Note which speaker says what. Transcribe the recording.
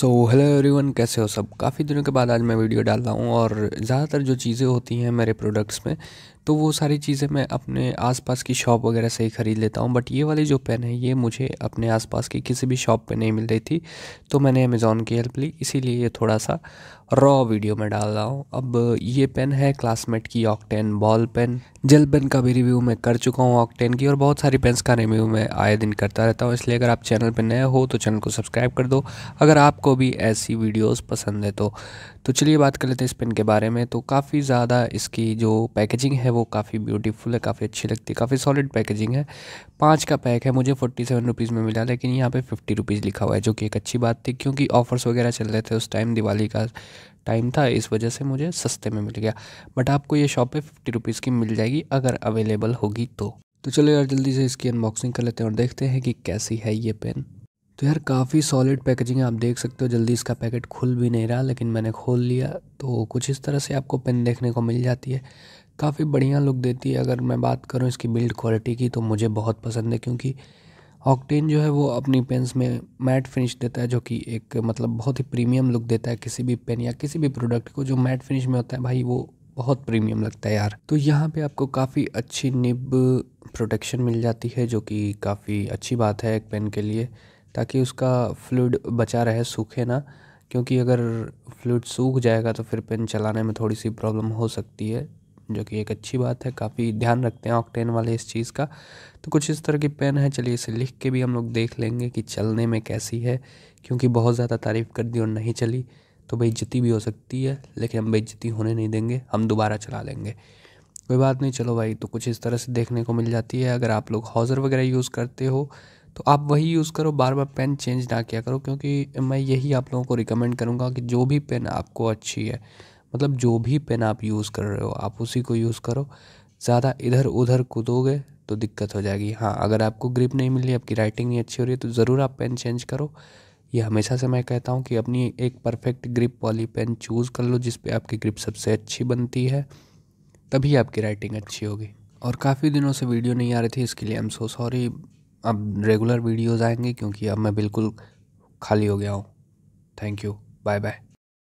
Speaker 1: so hello everyone कैसे हो सब काफ़ी दिनों के बाद आज मैं वीडियो डाल रहा हूँ और ज़्यादातर जो चीज़ें होती हैं मेरे प्रोडक्ट्स में तो वो सारी चीज़ें मैं अपने आसपास की शॉप वगैरह से ही ख़रीद लेता हूँ बट ये वाली जो पेन है ये मुझे अपने आसपास की किसी भी शॉप पे नहीं मिल रही थी तो मैंने अमेज़ोन की हेल्प ली इसीलिए ये थोड़ा सा रॉ वीडियो में डाल रहा हूँ अब ये पेन है क्लासमेट की octane ball pen gel pen का भी रिव्यू मैं कर चुका हूँ ऑक्टेन की और बहुत सारी पेन्स का रिव्यू मैं आए दिन करता रहता हूँ इसलिए अगर आप चैनल पर नए हो तो चैनल को सब्सक्राइब कर दो अगर आपको भी ऐसी वीडियोज़ पसंद है तो, तो चलिए बात कर लेते हैं इस पेन के बारे में तो काफ़ी ज़्यादा इसकी जो पैकेजिंग है वो वो काफ़ी ब्यूटीफुल है काफ़ी अच्छी लगती है काफ़ी सॉलिड पैकेजिंग है पाँच का पैक है मुझे फोर्टी सेवन रुपीज़ में मिला लेकिन यहाँ पे फिफ्टी रुपीज़ लिखा हुआ है जो कि एक अच्छी बात थी क्योंकि ऑफ़र्स वगैरह चल रहे थे उस टाइम दिवाली का टाइम था इस वजह से मुझे सस्ते में मिल गया बट आपको ये शॉप पर फिफ्टी रुपीज़ की मिल जाएगी अगर अवेलेबल होगी तो तो चलो यार जल्दी से इसकी अनबॉक्सिंग कर लेते हैं और देखते हैं कि कैसी है ये पेन तो यार काफ़ी सॉलिड पैकेजिंग है आप देख सकते हो जल्दी इसका पैकेट खुल भी नहीं रहा लेकिन मैंने खोल लिया तो कुछ इस तरह से आपको पेन देखने को मिल जाती है काफ़ी बढ़िया लुक देती है अगर मैं बात करूँ इसकी बिल्ड क्वालिटी की तो मुझे बहुत पसंद है क्योंकि ऑक्टेन जो है वो अपनी पेन्स में मैट फिनिश देता है जो कि एक मतलब बहुत ही प्रीमियम लुक देता है किसी भी पेन या किसी भी प्रोडक्ट को जो मैट फिनिश में होता है भाई वो बहुत प्रीमियम लगता है यार तो यहाँ पे आपको काफ़ी अच्छी निब प्रोटेक्शन मिल जाती है जो कि काफ़ी अच्छी बात है एक पेन के लिए ताकि उसका फ्लूड बचा रहे सूखे ना क्योंकि अगर फ्लूड सूख जाएगा तो फिर पेन चलाने में थोड़ी सी प्रॉब्लम हो सकती है जो कि एक अच्छी बात है काफ़ी ध्यान रखते हैं ऑक्टेन वाले इस चीज़ का तो कुछ इस तरह की पेन है चलिए इसे लिख के भी हम लोग देख लेंगे कि चलने में कैसी है क्योंकि बहुत ज़्यादा तारीफ़ कर दी और नहीं चली तो बेज्जती भी हो सकती है लेकिन हम बेइज्जती होने नहीं देंगे हम दोबारा चला लेंगे कोई बात नहीं चलो भाई तो कुछ इस तरह से देखने को मिल जाती है अगर आप लोग हॉज़र वगैरह यूज़ करते हो तो आप वही यूज़ करो बार बार पेन चेंज ना किया करो क्योंकि मैं यही आप लोगों को रिकमेंड करूँगा कि जो भी पेन आपको अच्छी है मतलब जो भी पेन आप यूज़ कर रहे हो आप उसी को यूज़ करो ज़्यादा इधर उधर कूदोगे तो दिक्कत हो जाएगी हाँ अगर आपको ग्रिप नहीं मिल रही आपकी राइटिंग नहीं अच्छी हो रही है तो ज़रूर आप पेन चेंज करो ये हमेशा से मैं कहता हूँ कि अपनी एक परफेक्ट ग्रिप वाली पेन चूज़ कर लो जिस पे आपकी ग्रिप सबसे अच्छी बनती है तभी आपकी राइटिंग अच्छी होगी और काफ़ी दिनों से वीडियो नहीं आ रही थी इसके लिए आई एम सो सॉरी अब रेगुलर वीडियोज़ आएंगे क्योंकि अब मैं बिल्कुल खाली हो गया हूँ थैंक यू बाय बाय